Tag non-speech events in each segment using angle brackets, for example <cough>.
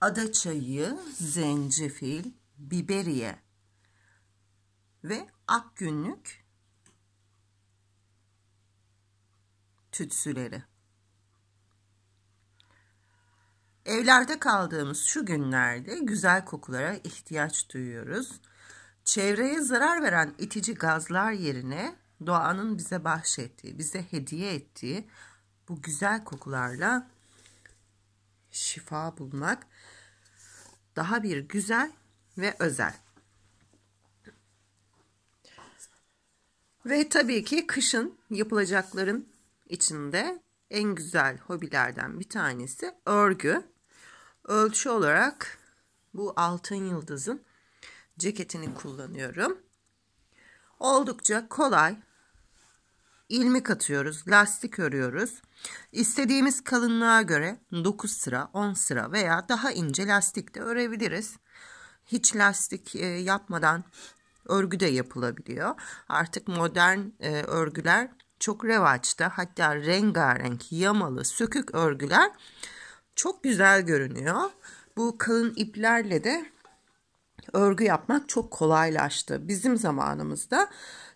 Ada çayı, zencefil, biberiye ve akgünlük tütsüleri. Evlerde kaldığımız şu günlerde güzel kokulara ihtiyaç duyuyoruz. Çevreye zarar veren itici gazlar yerine doğanın bize bahşettiği, bize hediye ettiği bu güzel kokularla şifa bulmak daha bir güzel ve özel. Ve tabii ki kışın yapılacakların içinde en güzel hobilerden bir tanesi örgü. Ölçü olarak bu altın yıldızın ceketini kullanıyorum. Oldukça kolay, ilmik atıyoruz, lastik örüyoruz. İstediğimiz kalınlığa göre 9 sıra, 10 sıra veya daha ince lastik de örebiliriz. Hiç lastik e, yapmadan örgü de yapılabiliyor. Artık modern e, örgüler çok revaçta. Hatta rengarenk, yamalı, sökük örgüler çok güzel görünüyor. Bu kalın iplerle de örgü yapmak çok kolaylaştı. Bizim zamanımızda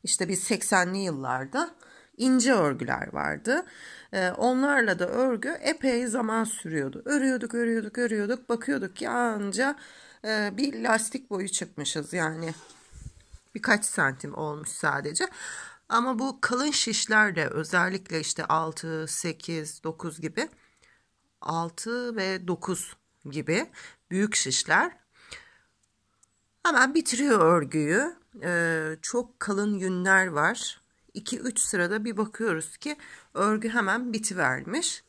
işte biz 80'li yıllarda ince örgüler vardı. Ee, onlarla da örgü epey zaman sürüyordu. Örüyorduk, örüyorduk, örüyorduk. Bakıyorduk ki anca e, bir lastik boyu çıkmışız yani birkaç santim olmuş sadece. Ama bu kalın şişlerle özellikle işte 6, 8, 9 gibi 6 ve 9 gibi büyük şişler hemen bitiriyor örgüyü. Ee, çok kalın yünler var. 2-3 sırada bir bakıyoruz ki örgü hemen bitivermiş.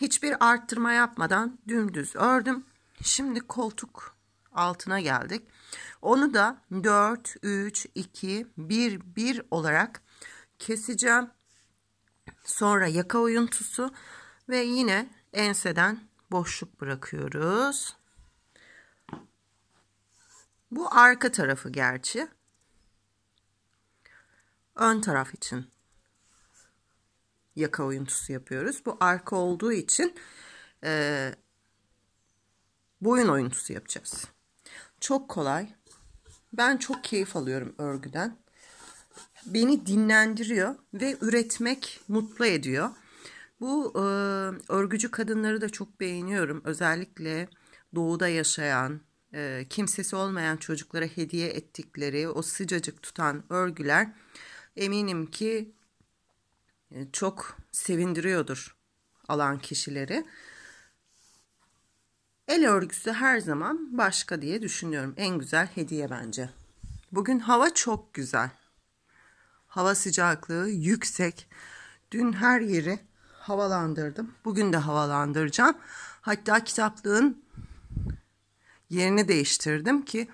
Hiçbir arttırma yapmadan dümdüz ördüm. Şimdi koltuk altına geldik. Onu da 4, 3, 2, 1, 1 olarak keseceğim. Sonra yaka oyuntusu ve yine enseden boşluk bırakıyoruz. Bu arka tarafı gerçi ön taraf için yaka oyuntusu yapıyoruz. Bu arka olduğu için e, boyun oyuntusu yapacağız. Çok kolay. Ben çok keyif alıyorum örgüden. Beni dinlendiriyor ve üretmek mutlu ediyor. Bu e, örgücü kadınları da çok beğeniyorum. Özellikle doğuda yaşayan, e, kimsesi olmayan çocuklara hediye ettikleri o sıcacık tutan örgüler eminim ki e, çok sevindiriyordur alan kişileri. El örgüsü her zaman başka diye düşünüyorum. En güzel hediye bence. Bugün hava çok güzel. Hava sıcaklığı yüksek. Dün her yeri havalandırdım. Bugün de havalandıracağım. Hatta kitaplığın yerini değiştirdim ki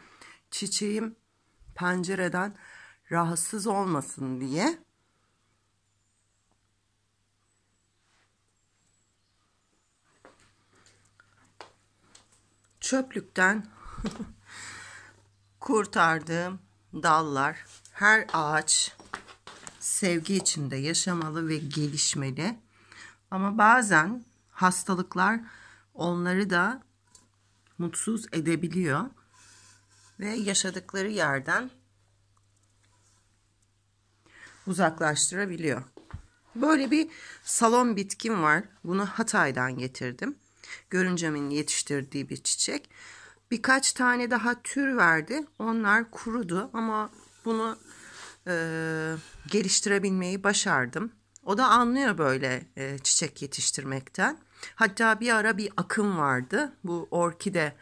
çiçeğim pencereden rahatsız olmasın diye. Çöplükten <laughs> kurtardığım dallar her ağaç sevgi içinde yaşamalı ve gelişmeli. Ama bazen hastalıklar onları da mutsuz edebiliyor ve yaşadıkları yerden uzaklaştırabiliyor. Böyle bir salon bitkim var. Bunu Hatay'dan getirdim. Görüncemin yetiştirdiği bir çiçek. Birkaç tane daha tür verdi. Onlar kurudu ama bunu e, geliştirebilmeyi başardım. O da anlıyor böyle e, çiçek yetiştirmekten. Hatta bir ara bir akım vardı. Bu orkide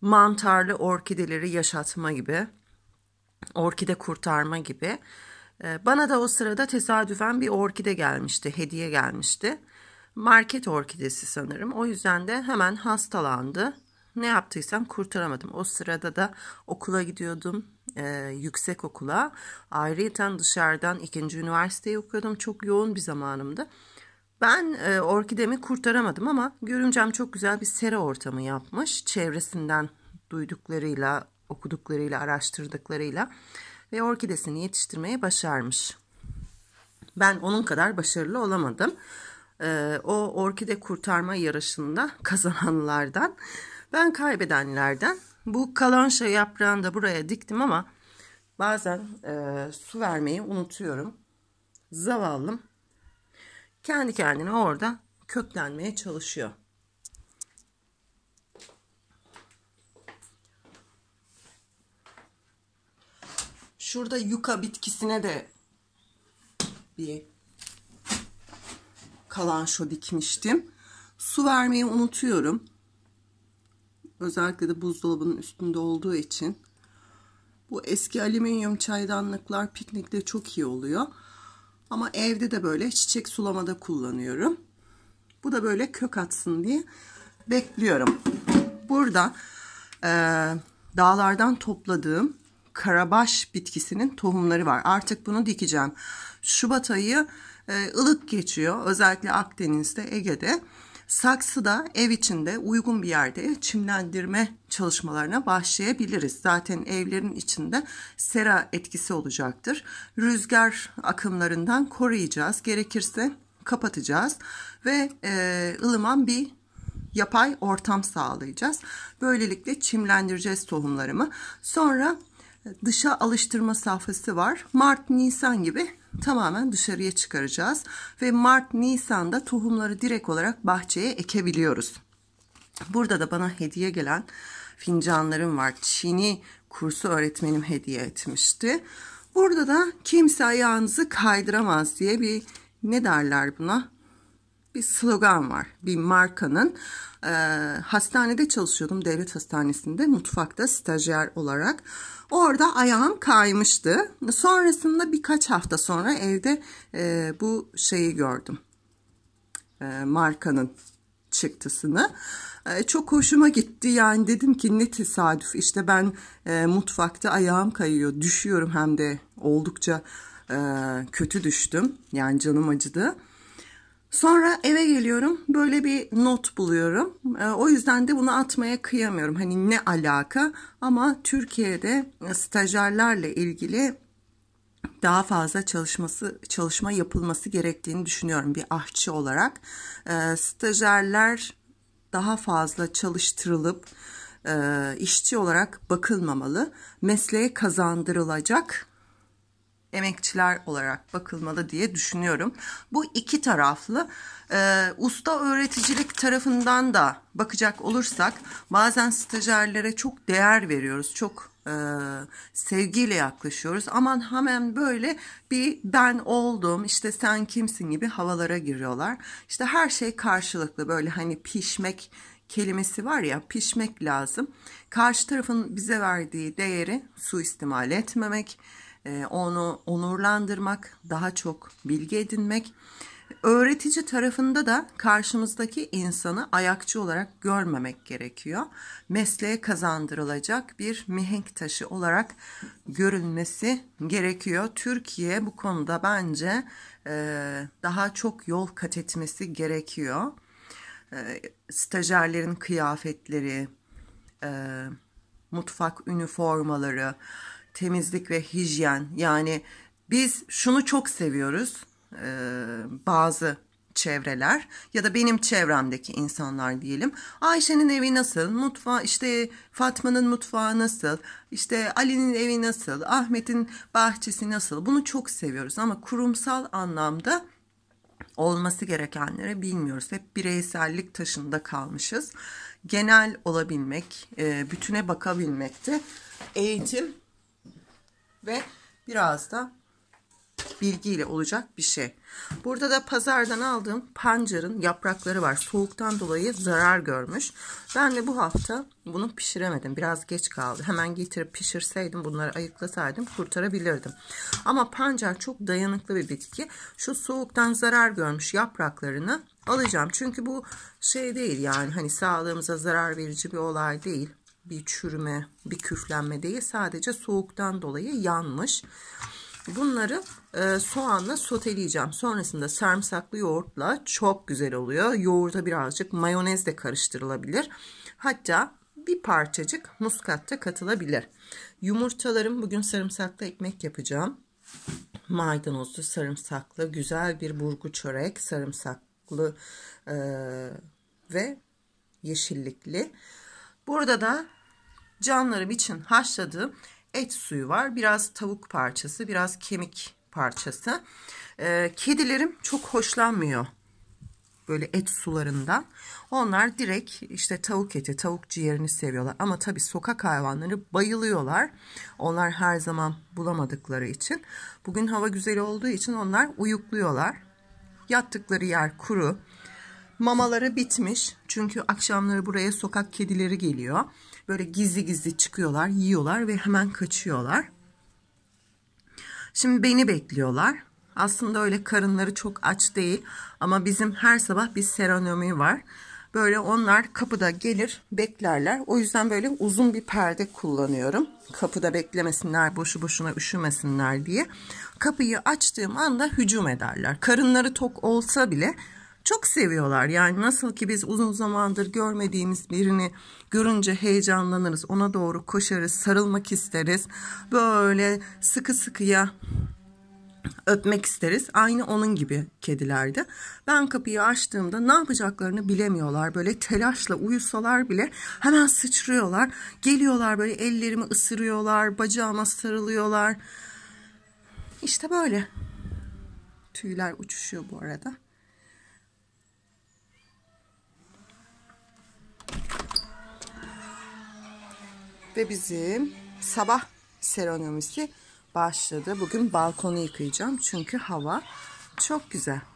mantarlı orkideleri yaşatma gibi, orkide kurtarma gibi. Ee, bana da o sırada tesadüfen bir orkide gelmişti, hediye gelmişti. Market orkidesi sanırım. O yüzden de hemen hastalandı. Ne yaptıysam kurtaramadım. O sırada da okula gidiyordum, e, yüksek okula. Ayrıca dışarıdan ikinci üniversiteyi okuyordum. Çok yoğun bir zamanımdı. Ben e, orkidemi kurtaramadım ama görümcem çok güzel bir sera ortamı yapmış. Çevresinden duyduklarıyla, okuduklarıyla, araştırdıklarıyla ve orkidesini yetiştirmeyi başarmış. Ben onun kadar başarılı olamadım. Ee, o orkide kurtarma yarışında <laughs> kazananlardan, ben kaybedenlerden. Bu Kalanşa yaprağını da buraya diktim ama bazen e, su vermeyi unutuyorum. Zavallım kendi kendine orada köklenmeye çalışıyor. Şurada yuka bitkisine de bir kalanço dikmiştim. Su vermeyi unutuyorum. Özellikle de buzdolabının üstünde olduğu için. Bu eski alüminyum çaydanlıklar piknikte çok iyi oluyor. Ama evde de böyle çiçek sulamada kullanıyorum. Bu da böyle kök atsın diye bekliyorum. Burada e, dağlardan topladığım karabaş bitkisinin tohumları var. Artık bunu dikeceğim. Şubat ayı e, ılık geçiyor. Özellikle Akdeniz'de, Ege'de. Saksıda ev içinde uygun bir yerde çimlendirme çalışmalarına başlayabiliriz. Zaten evlerin içinde sera etkisi olacaktır. Rüzgar akımlarından koruyacağız. Gerekirse kapatacağız ve e, ılıman bir yapay ortam sağlayacağız. Böylelikle çimlendireceğiz tohumlarımı. Sonra dışa alıştırma safhası var. Mart, Nisan gibi tamamen dışarıya çıkaracağız. Ve Mart, Nisan'da tohumları direkt olarak bahçeye ekebiliyoruz. Burada da bana hediye gelen fincanlarım var. Çin'i kursu öğretmenim hediye etmişti. Burada da kimse ayağınızı kaydıramaz diye bir ne derler buna? bir slogan var. Bir markanın e, hastanede çalışıyordum devlet hastanesinde mutfakta stajyer olarak. Orada ayağım kaymıştı. Sonrasında birkaç hafta sonra evde e, bu şeyi gördüm. E, markanın çıktısını. E, çok hoşuma gitti yani dedim ki ne tesadüf işte ben e, mutfakta ayağım kayıyor düşüyorum hem de oldukça e, kötü düştüm yani canım acıdı. Sonra eve geliyorum böyle bir not buluyorum. Ee, o yüzden de bunu atmaya kıyamıyorum. Hani ne alaka ama Türkiye'de e, stajyerlerle ilgili daha fazla çalışması çalışma yapılması gerektiğini düşünüyorum bir ahçı olarak. Ee, stajyerler daha fazla çalıştırılıp e, işçi olarak bakılmamalı. Mesleğe kazandırılacak emekçiler olarak bakılmalı diye düşünüyorum. Bu iki taraflı. E, usta öğreticilik tarafından da bakacak olursak bazen stajyerlere çok değer veriyoruz. Çok e, sevgiyle yaklaşıyoruz. Aman hemen böyle bir ben oldum işte sen kimsin gibi havalara giriyorlar. İşte her şey karşılıklı böyle hani pişmek kelimesi var ya pişmek lazım. Karşı tarafın bize verdiği değeri suistimal etmemek, ee, onu onurlandırmak, daha çok bilgi edinmek. Öğretici tarafında da karşımızdaki insanı ayakçı olarak görmemek gerekiyor. Mesleğe kazandırılacak bir mihenk taşı olarak görünmesi gerekiyor. Türkiye bu konuda bence e, daha çok yol kat etmesi gerekiyor. E, stajyerlerin kıyafetleri, e, mutfak üniformaları, temizlik ve hijyen. Yani biz şunu çok seviyoruz e, bazı çevreler ya da benim çevremdeki insanlar diyelim. Ayşe'nin evi nasıl? Mutfağı işte Fatma'nın mutfağı nasıl? İşte Ali'nin evi nasıl? Ahmet'in bahçesi nasıl? Bunu çok seviyoruz ama kurumsal anlamda olması gerekenleri bilmiyoruz. Hep bireysellik taşında kalmışız. Genel olabilmek, e, bütüne bakabilmekte eğitim ve biraz da bilgiyle olacak bir şey. Burada da pazardan aldığım pancarın yaprakları var. Soğuktan dolayı zarar görmüş. Ben de bu hafta bunu pişiremedim. Biraz geç kaldı. Hemen getirip pişirseydim bunları ayıklasaydım kurtarabilirdim. Ama pancar çok dayanıklı bir bitki. Şu soğuktan zarar görmüş yapraklarını alacağım. Çünkü bu şey değil yani hani sağlığımıza zarar verici bir olay değil bir çürüme, bir küflenme değil. Sadece soğuktan dolayı yanmış. Bunları e, soğanla soteleyeceğim. Sonrasında sarımsaklı yoğurtla çok güzel oluyor. Yoğurta birazcık mayonez de karıştırılabilir. Hatta bir parçacık muskat da katılabilir. Yumurtalarım bugün sarımsaklı ekmek yapacağım. Maydanozlu sarımsaklı güzel bir burgu çörek sarımsaklı e, ve yeşillikli. Burada da canlarım için haşladığım et suyu var. Biraz tavuk parçası, biraz kemik parçası. Ee, kedilerim çok hoşlanmıyor böyle et sularından. Onlar direkt işte tavuk eti, tavuk ciğerini seviyorlar. Ama tabii sokak hayvanları bayılıyorlar. Onlar her zaman bulamadıkları için. Bugün hava güzel olduğu için onlar uyukluyorlar. Yattıkları yer kuru. Mamaları bitmiş. Çünkü akşamları buraya sokak kedileri geliyor. Böyle gizli gizli çıkıyorlar, yiyorlar ve hemen kaçıyorlar. Şimdi beni bekliyorlar. Aslında öyle karınları çok aç değil ama bizim her sabah bir seronomi var. Böyle onlar kapıda gelir beklerler. O yüzden böyle uzun bir perde kullanıyorum. Kapıda beklemesinler boşu boşuna üşümesinler diye. Kapıyı açtığım anda hücum ederler. Karınları tok olsa bile çok seviyorlar. Yani nasıl ki biz uzun zamandır görmediğimiz birini görünce heyecanlanırız. Ona doğru koşarız, sarılmak isteriz. Böyle sıkı sıkıya öpmek isteriz. Aynı onun gibi kedilerde. Ben kapıyı açtığımda ne yapacaklarını bilemiyorlar. Böyle telaşla uyusalar bile hemen sıçrıyorlar. Geliyorlar böyle ellerimi ısırıyorlar, bacağıma sarılıyorlar. İşte böyle. Tüyler uçuşuyor bu arada. Ve bizim sabah serenomisi başladı. Bugün balkonu yıkayacağım çünkü hava çok güzel.